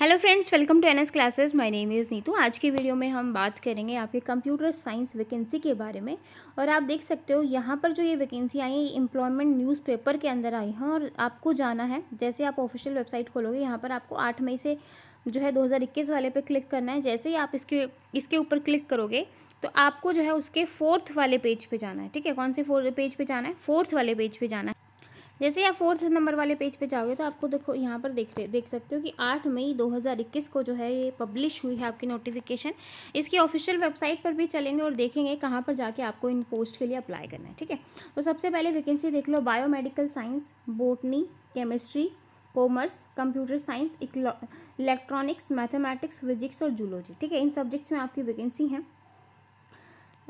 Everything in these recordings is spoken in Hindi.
hello friends welcome to N S classes my name is Neetu आज की वीडियो में हम बात करेंगे आपके कंप्यूटर साइंस वैकेंसी के बारे में और आप देख सकते हो यहाँ पर जो ये वैकेंसी आई है ये एम्प्लॉयमेंट न्यूज़पेपर के अंदर आई है और आपको जाना है जैसे आप ऑफिशियल वेबसाइट खोलोगे यहाँ पर आपको आठ मई से जो है दो वाले पे क्लिक करना है जैसे ही आप इसके इसके ऊपर क्लिक करोगे तो आपको जो है उसके फोर्थ वाले पेज पे जाना है ठीक है कौन से फोर्थ पेज पे जाना है फोर्थ वाले पेज पे जाना है जैसे आप फोर्थ नंबर वाले पेज पे जाओगे तो आपको देखो यहाँ पर देख देख सकते हो कि आठ मई 2021 को जो है ये पब्लिश हुई है आपकी नोटिफिकेशन इसकी ऑफिशियल वेबसाइट पर भी चलेंगे और देखेंगे कहाँ पर जाके आपको इन पोस्ट के लिए अप्लाई करना है ठीक है तो सबसे पहले वैकेंसी देख लो biomedical science botany chemistry commerce computer science electronics mathematics physics और जूलॉजी ठीक है इन सब्जेक्ट्स में आपकी वैकेंसी हैं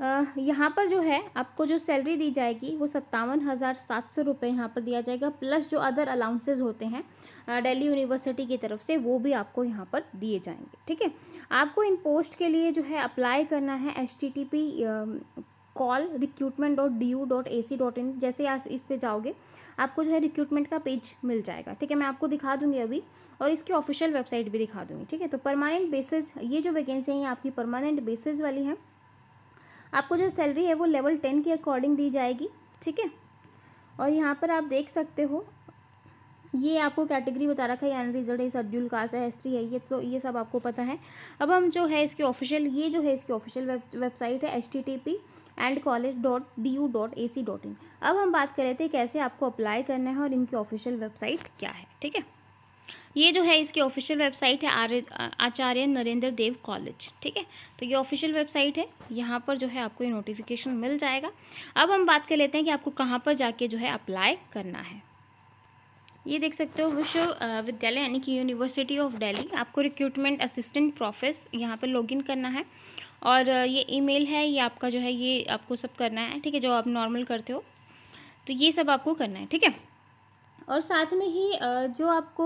यहाँ पर जो है आपको जो सैलरी दी जाएगी वो सत्तावन हज़ार सात सौ रुपये यहाँ पर दिया जाएगा प्लस जो अदर अलाउंसेज होते हैं दिल्ली यूनिवर्सिटी की तरफ से वो भी आपको यहाँ पर दिए जाएंगे ठीक है आपको इन पोस्ट के लिए जो है अप्लाई करना है H T T P call recruitment dot D U dot A C dot in जैसे आप इस पे जाओगे आपको जो है रिक्रूटमेंट का पेज मिल जाएगा ठीक है मैं आपको दिखा दूंगी अभी और इसकी ऑफिशियल वेबसाइट भी दिखा दूंगी ठीक है तो परमानेंट बेसिस ये जो वैकेंसी है आपकी परमानेंट बेसिस वाली हैं आपको जो सैलरी है वो लेवल टेन के अकॉर्डिंग दी जाएगी ठीक है और यहाँ पर आप देख सकते हो ये आपको कैटेगरी बता रखा है यानी रिजल्ट है शेड्यूल कास्ट है हिस्ट्री है ये तो ये सब आपको पता है अब हम जो है इसके ऑफिशियल ये जो है इसकी ऑफिशियल वेब वेबसाइट है H T T P and college dot D U dot A C dot in अब हम बात कर रहे थे कैसे आपको अप्लाई करना है और इनकी ऑफिशियल वेबसाइट क्या है ठीक है ये जो है इसकी ऑफिशियल वेबसाइट है आर्य आचार्य नरेंद्र देव कॉलेज ठीक है तो ये ऑफिशियल वेबसाइट है यहाँ पर जो है आपको ये नोटिफिकेशन मिल जाएगा अब हम बात कर लेते हैं कि आपको कहाँ पर जाके जो है अप्लाई करना है ये देख सकते हो विश्वविद्यालय यानी कि यूनिवर्सिटी ऑफ डेली आपको रिक्रूटमेंट असिस्टेंट प्रोफेस यहाँ पर लॉग करना है और ये ई है ये आपका जो है ये आपको सब करना है ठीक है जो आप नॉर्मल करते हो तो ये सब आपको करना है ठीक है और साथ में ही जो आपको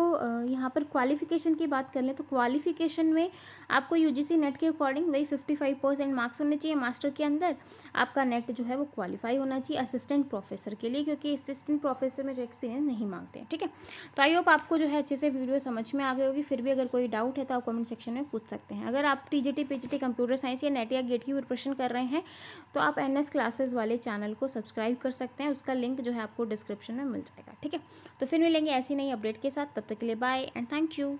यहाँ पर क्वालिफ़िकेशन की बात कर लें तो क्वालिफ़िकेशन में आपको यूजीसी नेट के अकॉर्डिंग वही फिफ्टी फाइव परसेंट मार्क्स होने चाहिए मास्टर के अंदर आपका नेट जो है वो क्वालिफाई होना चाहिए असिस्टेंट प्रोफेसर के लिए क्योंकि असिस्टेंट प्रोफेसर में जो एक्सपीरियंस नहीं मांगते हैं ठीक है तो आई होप आपको जो है अच्छे से वीडियो समझ में आ गई होगी फिर भी अगर कोई डाउट है तो आप कमेंट सेक्शन में पूछ सकते हैं अगर आप T G T P G T computer science या नेट या गेट की प्रिपरेशन कर रहे हैं तो आप एन एस क्लासेज वाले चैनल को सब्सक्राइब कर सकते हैं उसका लिंक जो है आपको डिस्क्रिप्शन में मिल जाएगा ठीक है तो फिर मिलेंगे ऐसी नई अपडेट के साथ तब तक के लिए बाय एंड थैंक यू